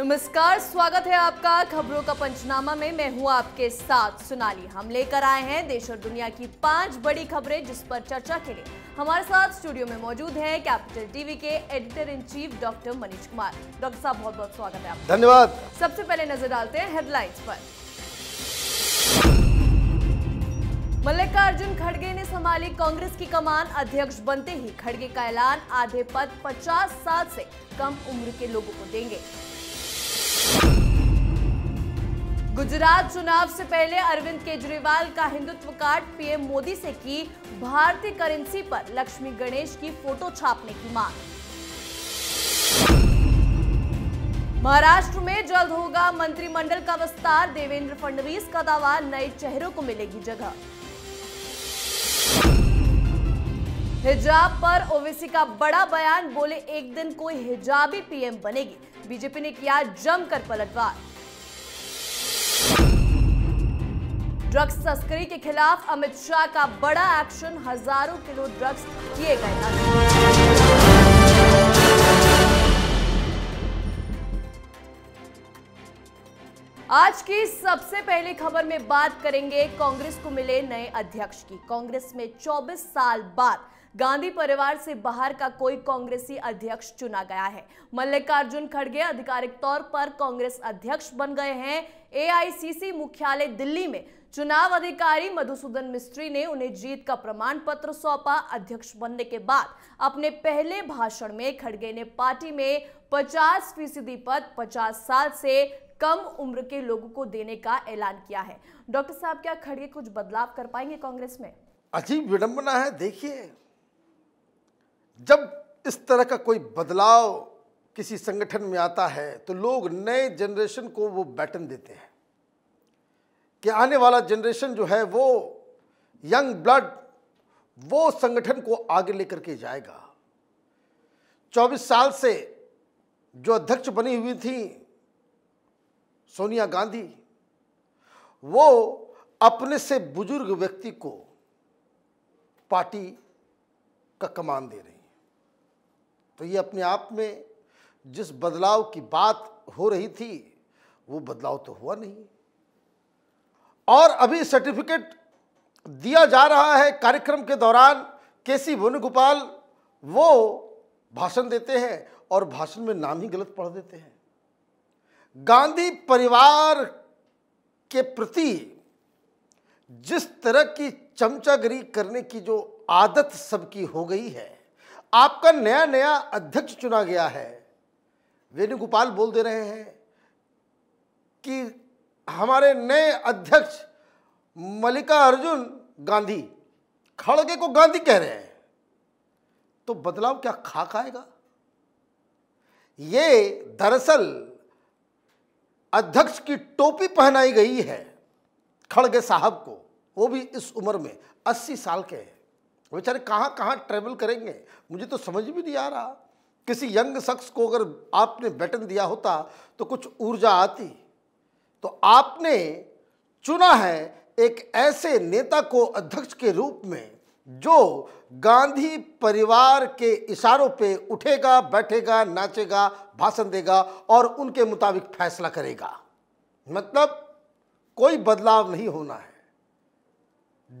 नमस्कार स्वागत है आपका खबरों का पंचनामा में मैं हूं आपके साथ सुनाली हम लेकर आए हैं देश और दुनिया की पांच बड़ी खबरें जिस पर चर्चा के लिए हमारे साथ स्टूडियो में मौजूद हैं कैपिटल टीवी के editor in chief doctor Manish Kumar doctor साहब बहुत बहुत स्वागत है आपका धन्यवाद सबसे पहले नजर डालते हैं हेडलाइंस पर मल्लिकार्जुन खड़गे ने संभाली कांग्रेस की कमान अध्यक्ष बनते ही खड़गे का ऐलान आधे पद 50 साल से कम उम्र के लोगों को देंगे गुजरात चुनाव से पहले अरविंद केजरीवाल का हिंदुत्व कार्ड पीएम मोदी से की भारतीय करेंसी पर लक्ष्मी गणेश की फोटो छापने की मांग महाराष्ट्र में जल्द होगा मंत्रिमंडल का विस्तार देवेंद्र फडणवीस का दावा नए चेहरों को मिलेगी जगह हिजाब पर ओवैसी का बड़ा बयान बोले एक दिन कोई हिजाबी पीएम बनेगी बीजेपी ने किया जमकर पलटवार ड्रग्स तस्करी के खिलाफ अमित शाह का बड़ा एक्शन हजारों किलो ड्रग्स किए गए आज की सबसे पहली खबर में बात करेंगे कांग्रेस को मिले नए अध्यक्ष की कांग्रेस में 24 साल बाद गांधी परिवार से बाहर का कोई कांग्रेसी अध्यक्ष चुना गया है मल्लिकार्जुन खड़गे आधिकारिक तौर पर कांग्रेस अध्यक्ष बन गए हैं एआईसीसी मुख्यालय दिल्ली में चुनाव अधिकारी मधुसूदन मिस्त्री ने उन्हें जीत का प्रमाण पत्र सौंपा अध्यक्ष बनने के बाद अपने पहले भाषण में खड़गे ने पार्टी में 50 फीसदी पद 50 साल से कम उम्र के लोगों को देने का ऐलान किया है डॉक्टर साहब क्या खड़गे कुछ बदलाव कर पाएंगे कांग्रेस में अजीब विडंबना है देखिए जब इस तरह का कोई बदलाव किसी संगठन में आता है तो लोग नए जनरेशन को वो बैटन देते हैं कि आने वाला जनरेशन जो है वो यंग ब्लड वो संगठन को आगे लेकर के जाएगा 24 साल से जो अध्यक्ष बनी हुई थी सोनिया गांधी वो अपने से बुजुर्ग व्यक्ति को पार्टी का कमान दे रही है तो ये अपने आप में जिस बदलाव की बात हो रही थी वो बदलाव तो हुआ नहीं और अभी सर्टिफिकेट दिया जा रहा है कार्यक्रम के दौरान के सी वेणुगोपाल वो भाषण देते हैं और भाषण में नाम ही गलत पढ़ देते हैं गांधी परिवार के प्रति जिस तरह की चमचागिरी करने की जो आदत सबकी हो गई है आपका नया नया अध्यक्ष चुना गया है वेणुगोपाल बोल दे रहे हैं कि हमारे नए अध्यक्ष अर्जुन गांधी खड़गे को गांधी कह रहे हैं तो बदलाव क्या खा खाएगा ये दरअसल अध्यक्ष की टोपी पहनाई गई है खड़गे साहब को वो भी इस उम्र में 80 साल के हैं बेचारे कहाँ कहाँ ट्रेवल करेंगे मुझे तो समझ भी नहीं आ रहा किसी यंग शख्स को अगर आपने बैटन दिया होता तो कुछ ऊर्जा आती तो आपने चुना है एक ऐसे नेता को अध्यक्ष के रूप में जो गांधी परिवार के इशारों पे उठेगा बैठेगा नाचेगा भाषण देगा और उनके मुताबिक फैसला करेगा मतलब कोई बदलाव नहीं होना है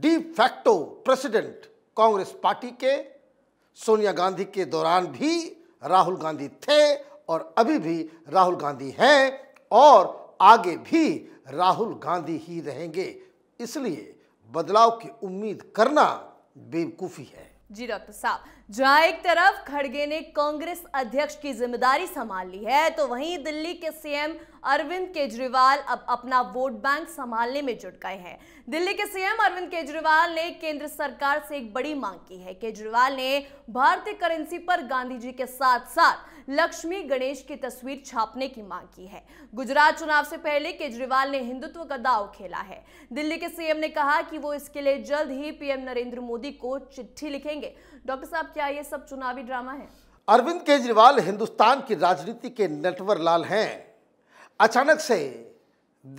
de facto president Congress party के सोनिया गांधी के दौरान भी राहुल गांधी थे और अभी भी राहुल गांधी हैं और आगे भी राहुल गांधी ही रहेंगे इसलिए बदलाव की उम्मीद करना बेवकूफ़ी है जी डॉक्टर साहब जहां एक तरफ खड़गे ने कांग्रेस अध्यक्ष की जिम्मेदारी संभाल ली है तो वहीं दिल्ली के सीएम अरविंद केजरीवाल अब अपना वोट बैंक संभालने में जुट गए हैं दिल्ली के सीएम अरविंद केजरीवाल ने केंद्र सरकार से एक बड़ी मांग की है केजरीवाल ने भारतीय करेंसी पर गांधी जी के साथ साथ लक्ष्मी गणेश की तस्वीर छापने की मांग की है गुजरात चुनाव से पहले केजरीवाल ने हिंदुत्व का दाव खेला है दिल्ली के सीएम ने कहा कि वो इसके लिए जल्द ही पीएम नरेंद्र मोदी को चिट्ठी लिखेंगे डॉक्टर साहब क्या ये सब चुनावी ड्रामा है अरविंद केजरीवाल हिंदुस्तान की राजनीति के नटवर लाल हैं अचानक से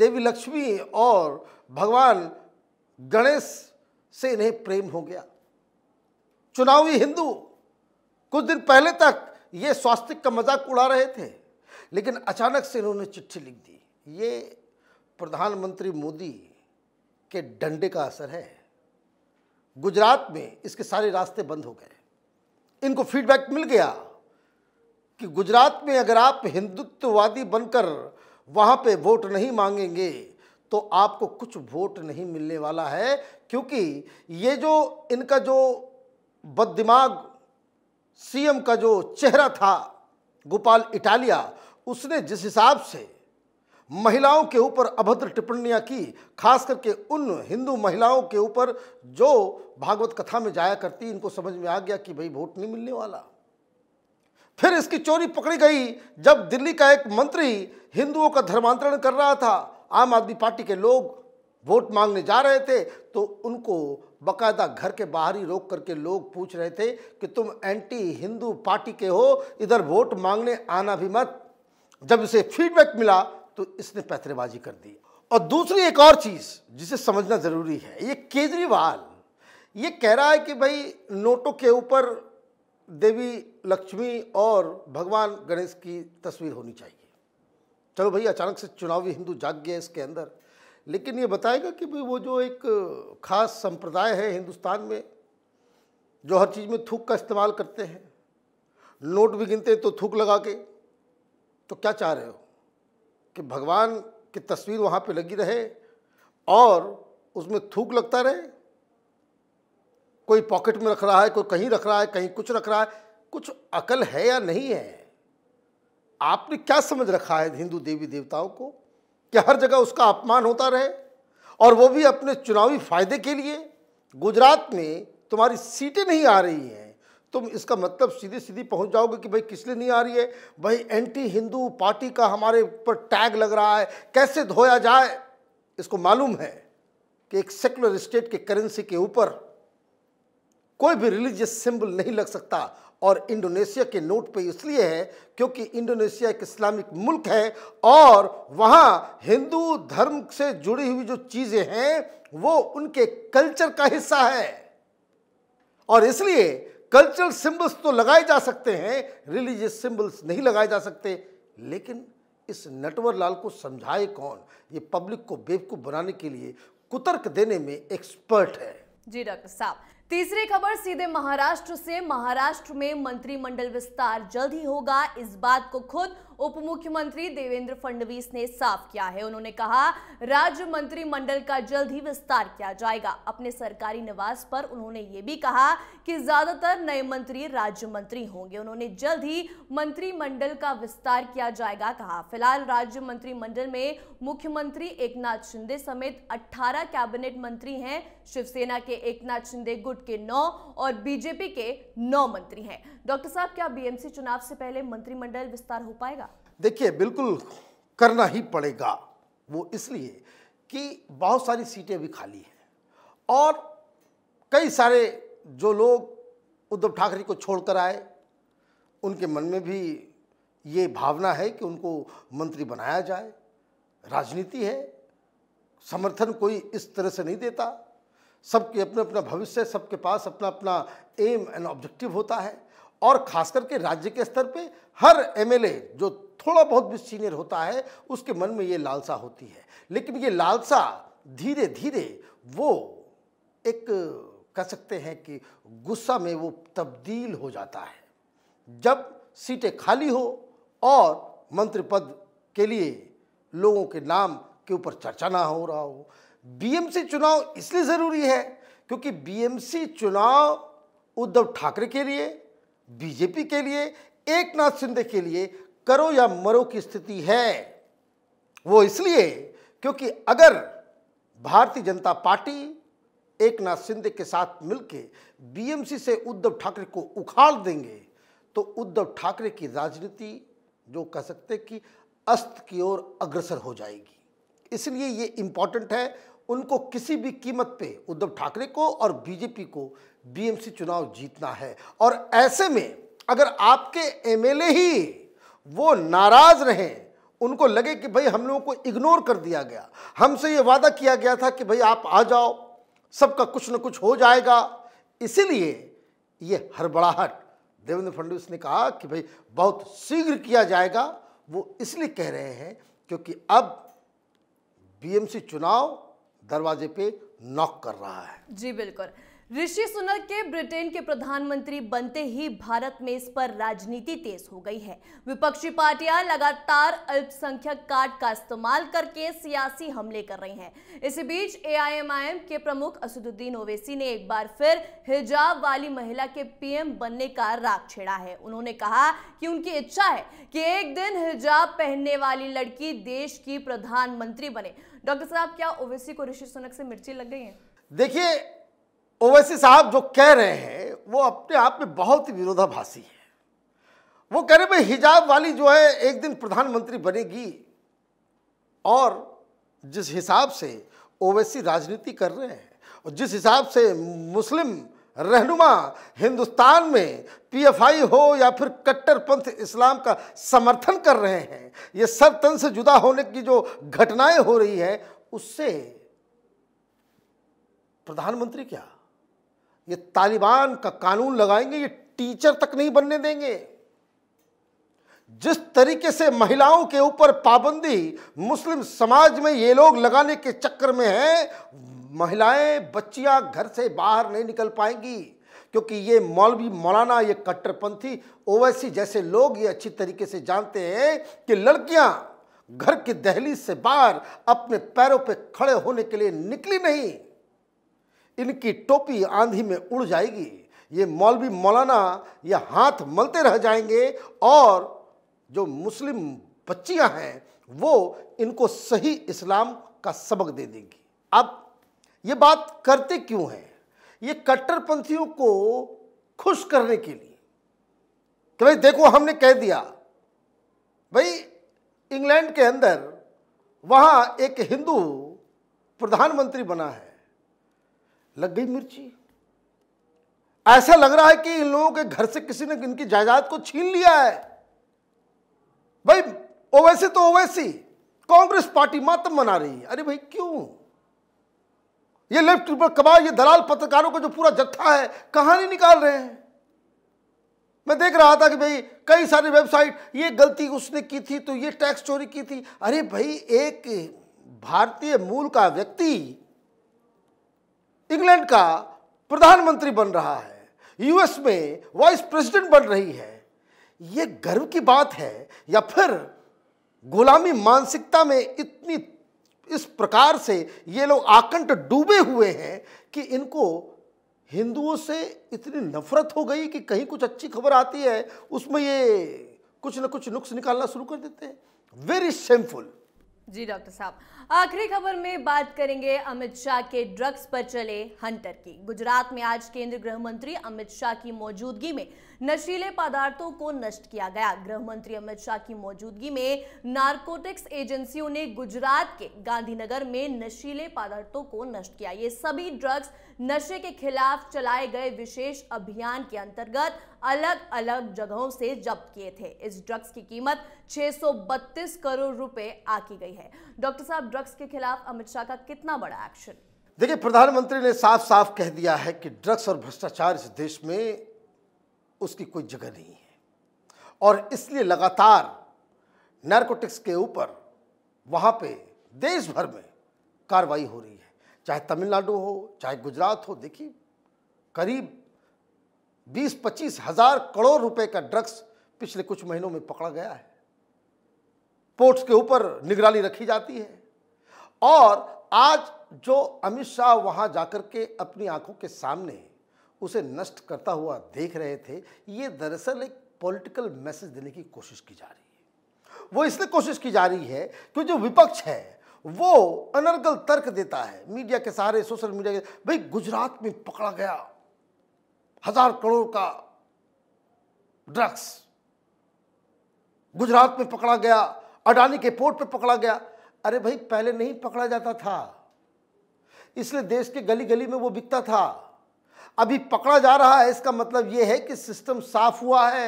देवी लक्ष्मी और भगवान गणेश से इन्हें प्रेम हो गया चुनावी हिंदू कुछ दिन पहले तक ये स्वास्तिक का मजाक उड़ा रहे थे लेकिन अचानक से इन्होंने चिट्ठी लिख दी ये प्रधानमंत्री मोदी के डंडे का असर है गुजरात में इसके सारे रास्ते बंद हो गए इनको फीडबैक मिल गया कि गुजरात में अगर आप हिंदुत्ववादी बनकर वहाँ पे वोट नहीं मांगेंगे तो आपको कुछ वोट नहीं मिलने वाला है क्योंकि ये जो इनका जो बददिमाग सीएम का जो चेहरा था गोपाल इटालिया उसने जिस हिसाब से महिलाओं के ऊपर अभद्र टिप्पणियां की खास करके उन हिंदू महिलाओं के ऊपर जो भागवत कथा में जाया करती इनको समझ में आ गया कि भाई वोट नहीं मिलने वाला फिर इसकी चोरी पकड़ी गई जब दिल्ली का एक मंत्री हिंदुओं का धर्मांतरण कर रहा था आम आदमी पार्टी के लोग वोट मांगने जा रहे थे तो उनको बकायदा घर के बाहर ही रोक करके लोग पूछ रहे थे कि तुम एंटी हिंदू पार्टी के हो इधर वोट मांगने आना भी मत जब उसे फीडबैक मिला तो इसने पैतरेबाजी कर दी और दूसरी एक और चीज़ जिसे समझना ज़रूरी है ये केजरीवाल ये कह रहा है कि भाई नोटों के ऊपर देवी लक्ष्मी और भगवान गणेश की तस्वीर होनी चाहिए चलो भाई अचानक से चुनावी हिंदू जाग गया इसके अंदर लेकिन ये बताएगा कि भाई वो जो एक खास संप्रदाय है हिंदुस्तान में जो हर चीज़ में थूक का इस्तेमाल करते हैं नोट भी गिनते तो थूक लगा के तो क्या चाह रहे हो कि भगवान की तस्वीर वहाँ पे लगी रहे और उसमें थूक लगता रहे कोई पॉकेट में रख रहा है कोई कहीं रख रहा है कहीं कुछ रख रहा है कुछ अकल है या नहीं है आपने क्या समझ रखा है हिंदू देवी देवताओं को कि हर जगह उसका अपमान होता रहे और वो भी अपने चुनावी फायदे के लिए गुजरात में तुम्हारी सीटें नहीं आ रही हैं तुम इसका मतलब सीधी सीधी पहुंच जाओगे कि भाई किस लिए नहीं आ रही है भाई एंटी हिंदू पार्टी का हमारे ऊपर टैग लग रहा है कैसे धोया जाए इसको मालूम है कि एक सेकुलर स्टेट के करेंसी के ऊपर कोई भी रिलीजियस सिंबल नहीं लग सकता और इंडोनेशिया के नोट पे इसलिए है क्योंकि इंडोनेशिया एक इस्लामिक मुल्क है और वहाँ हिंदू धर्म से जुड़ी हुई जो चीज़ें हैं वो उनके कल्चर का हिस्सा है और इसलिए कल्चरल सिंबल्स तो लगाए जा सकते हैं रिलीजियस सिंबल्स नहीं लगाए जा सकते लेकिन इस नटवर लाल को समझाए कौन ये पब्लिक को बेवकूफ़ बनाने के लिए कुतर्क देने में एक्सपर्ट है जी डॉक्टर साहब तीसरी खबर सीधे महाराष्ट्र से महाराष्ट्र में मंत्रिमंडल विस्तार जल्द ही होगा इस बात को खुद उप मुख्यमंत्री देवेंद्र फडणवीस ने साफ किया है उन्होंने कहा राज्य मंत्रिमंडल का जल्द ही विस्तार किया जाएगा अपने सरकारी निवास पर उन्होंने ये भी कहा कि ज्यादातर नए मंत्री राज्य मंत्री होंगे उन्होंने जल्द ही मंत्रिमंडल का विस्तार किया जाएगा कहा फिलहाल राज्य मंत्रिमंडल में मुख्यमंत्री एक शिंदे समेत अट्ठारह कैबिनेट मंत्री हैं शिवसेना के एक शिंदे गुट के नौ और बीजेपी के नौ मंत्री हैं डॉक्टर साहब क्या बीएमसी चुनाव से पहले मंत्रिमंडल विस्तार हो पाएगा देखिए बिल्कुल करना ही पड़ेगा वो इसलिए कि बहुत सारी सीटें भी खाली हैं और कई सारे जो लोग उद्धव ठाकरे को छोड़कर आए उनके मन में भी ये भावना है कि उनको मंत्री बनाया जाए राजनीति है समर्थन कोई इस तरह से नहीं देता सबके अपने अपना भविष्य सबके पास अपना अपना एम एंड ऑब्जेक्टिव होता है और खास करके राज्य के स्तर पे हर एमएलए जो थोड़ा बहुत भी सीनियर होता है उसके मन में ये लालसा होती है लेकिन ये लालसा धीरे धीरे वो एक कह सकते हैं कि गुस्सा में वो तब्दील हो जाता है जब सीटें खाली हो और मंत्री पद के लिए लोगों के नाम के ऊपर चर्चा ना हो रहा हो बीएमसी चुनाव इसलिए ज़रूरी है क्योंकि बीएमसी चुनाव उद्धव ठाकरे के लिए बीजेपी के लिए एक नाथ शिंदे के लिए करो या मरो की स्थिति है वो इसलिए क्योंकि अगर भारतीय जनता पार्टी एक नाथ शिंदे के साथ मिलकर बीएमसी से उद्धव ठाकरे को उखाड़ देंगे तो उद्धव ठाकरे की राजनीति जो कह सकते कि अस्त की ओर अग्रसर हो जाएगी इसलिए ये इंपॉर्टेंट है उनको किसी भी कीमत पे उद्धव ठाकरे को और बीजेपी को बीएमसी चुनाव जीतना है और ऐसे में अगर आपके एमएलए ही वो नाराज रहें उनको लगे कि भाई हम लोगों को इग्नोर कर दिया गया हमसे ये वादा किया गया था कि भाई आप आ जाओ सबका कुछ न कुछ हो जाएगा इसीलिए ये हड़बड़ाहट देवेंद्र फडणवीस ने कहा कि भाई बहुत शीघ्र किया जाएगा वो इसलिए कह रहे हैं क्योंकि अब बीएमसी चुनाव दरवाजे पे नॉक कर रहा है जी बिल्कुल ऋषि सुनक के ब्रिटेन के प्रधानमंत्री बनते ही भारत में इस पर राजनीति तेज हो गई है विपक्षी पार्टियां लगातार अल्पसंख्यक कार्ड का इस्तेमाल करके सियासी हमले कर रही हैं इसी बीच एआईएमआईएम के प्रमुख असदुद्दीन ओवैसी ने एक बार फिर हिजाब वाली महिला के पीएम बनने का राग छेड़ा है उन्होंने कहा कि उनकी इच्छा है कि एक दिन हिजाब पहनने वाली लड़की देश की प्रधानमंत्री बने डॉक्टर साहब क्या ओवैसी को ऋषि सुनक से मिर्ची लग गई है देखिए ओवैसी साहब जो कह रहे हैं वो अपने आप में बहुत ही विरोधाभासी है वो कह रहे भाई हिजाब वाली जो है एक दिन प्रधानमंत्री बनेगी और जिस हिसाब से ओवैसी राजनीति कर रहे हैं और जिस हिसाब से मुस्लिम रहनुमा हिंदुस्तान में पीएफआई हो या फिर कट्टरपंथ इस्लाम का समर्थन कर रहे हैं ये सर तन से जुदा होने की जो घटनाएं हो रही हैं उससे प्रधानमंत्री क्या ये तालिबान का कानून लगाएंगे ये टीचर तक नहीं बनने देंगे जिस तरीके से महिलाओं के ऊपर पाबंदी मुस्लिम समाज में ये लोग लगाने के चक्कर में हैं महिलाएं बच्चियां घर से बाहर नहीं निकल पाएंगी क्योंकि ये मौलवी मौलाना ये कट्टरपंथी ओवैसी जैसे लोग ये अच्छी तरीके से जानते हैं कि लड़कियां घर की दहलीज से बाहर अपने पैरों पे खड़े होने के लिए निकली नहीं इनकी टोपी आंधी में उड़ जाएगी ये मौलवी मौलाना ये हाथ मलते रह जाएंगे और जो मुस्लिम बच्चियां हैं वो इनको सही इस्लाम का सबक दे देंगी अब ये बात करते क्यों हैं ये कट्टरपंथियों को खुश करने के लिए कि भाई देखो हमने कह दिया भाई इंग्लैंड के अंदर वहाँ एक हिंदू प्रधानमंत्री बना है लग गई मिर्ची ऐसा लग रहा है कि इन लोगों के घर से किसी ने इनकी जायदाद को छीन लिया है भाई ओवैसी तो ओवैसी कांग्रेस पार्टी मातम मना रही है अरे भाई क्यों ये लेफ्ट पर कबाब ये दलाल पत्रकारों का जो पूरा जत्था है कहानी निकाल रहे हैं मैं देख रहा था कि भाई कई सारी वेबसाइट ये गलती उसने की थी तो ये टैक्स चोरी की थी अरे भाई एक भारतीय मूल का व्यक्ति इंग्लैंड का प्रधानमंत्री बन रहा है यूएस में वाइस प्रेसिडेंट बन रही है ये गर्व की बात है या फिर गुलामी मानसिकता में इतनी इस प्रकार से ये लोग आकंठ डूबे हुए हैं कि इनको हिंदुओं से इतनी नफरत हो गई कि कहीं कुछ अच्छी खबर आती है उसमें ये कुछ ना कुछ नुक्स निकालना शुरू कर देते हैं वेरी शेमफुल जी डॉक्टर साहब आखिरी खबर में बात करेंगे अमित शाह के ड्रग्स पर चले हंटर की गुजरात में आज केंद्रीय गृह मंत्री अमित शाह की मौजूदगी में नशीले पदार्थों को नष्ट किया गया गृह मंत्री अमित शाह की मौजूदगी में नारकोटिक्स एजेंसियों ने गुजरात के गांधीनगर में नशीले पदार्थों को नष्ट किया ये सभी ड्रग्स नशे के खिलाफ चलाए गए विशेष अभियान के अंतर्गत अलग अलग जगहों से जब्त किए थे इस ड्रग्स की कीमत 632 करोड़ रुपए आकी गई है डॉक्टर साहब ड्रग्स के खिलाफ अमित शाह का कितना बड़ा एक्शन देखिए प्रधानमंत्री ने साफ साफ कह दिया है कि ड्रग्स और भ्रष्टाचार इस देश में उसकी कोई जगह नहीं है और इसलिए लगातार नारकोटिक्स के ऊपर वहाँ पे देश भर में कार्रवाई हो रही है चाहे तमिलनाडु हो चाहे गुजरात हो देखिए करीब 20-25 हजार करोड़ रुपए का ड्रग्स पिछले कुछ महीनों में पकड़ा गया है पोर्ट्स के ऊपर निगरानी रखी जाती है और आज जो अमित शाह वहाँ जाकर के अपनी आंखों के सामने उसे नष्ट करता हुआ देख रहे थे ये दरअसल एक पॉलिटिकल मैसेज देने की कोशिश की जा रही है वो इसलिए कोशिश की जा रही है कि जो विपक्ष है वो अनर्गल तर्क देता है मीडिया के सहारे सोशल मीडिया के भाई गुजरात में पकड़ा गया हजार करोड़ का ड्रग्स गुजरात में पकड़ा गया अडानी के पोर्ट पे पकड़ा गया अरे भाई पहले नहीं पकड़ा जाता था इसलिए देश के गली गली में वो बिकता था अभी पकड़ा जा रहा है इसका मतलब ये है कि सिस्टम साफ हुआ है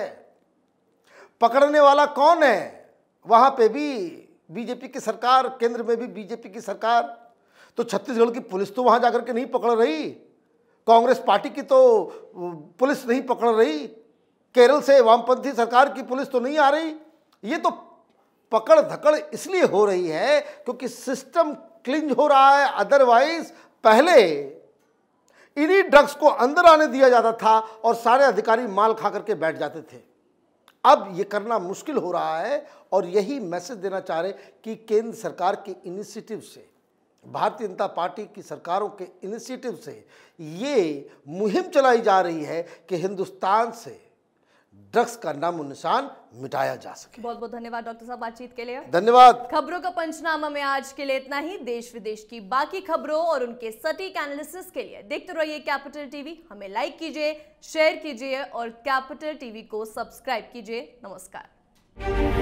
पकड़ने वाला कौन है वहाँ पे भी बीजेपी की सरकार केंद्र में भी बीजेपी की सरकार तो छत्तीसगढ़ की पुलिस तो वहाँ जाकर के नहीं पकड़ रही कांग्रेस पार्टी की तो पुलिस नहीं पकड़ रही केरल से वामपंथी सरकार की पुलिस तो नहीं आ रही ये तो पकड़ धकड़ इसलिए हो रही है क्योंकि सिस्टम क्लिंज हो रहा है अदरवाइज पहले इन्हीं ड्रग्स को अंदर आने दिया जाता था और सारे अधिकारी माल खा करके बैठ जाते थे अब ये करना मुश्किल हो रहा है और यही मैसेज देना चाह रहे कि केंद्र सरकार की इनिशिएटिव से भारतीय जनता पार्टी की सरकारों के इनिशिएटिव से ये मुहिम चलाई जा रही है कि हिंदुस्तान से ड्रग्स का नाम निशान मिटाया जा सके बहुत बहुत धन्यवाद डॉक्टर साहब बातचीत के लिए धन्यवाद खबरों का पंचनामा में आज के लिए इतना ही देश विदेश की बाकी खबरों और उनके सटीक एनालिसिस के लिए देखते रहिए कैपिटल टीवी हमें लाइक कीजिए शेयर कीजिए और कैपिटल टीवी को सब्सक्राइब कीजिए नमस्कार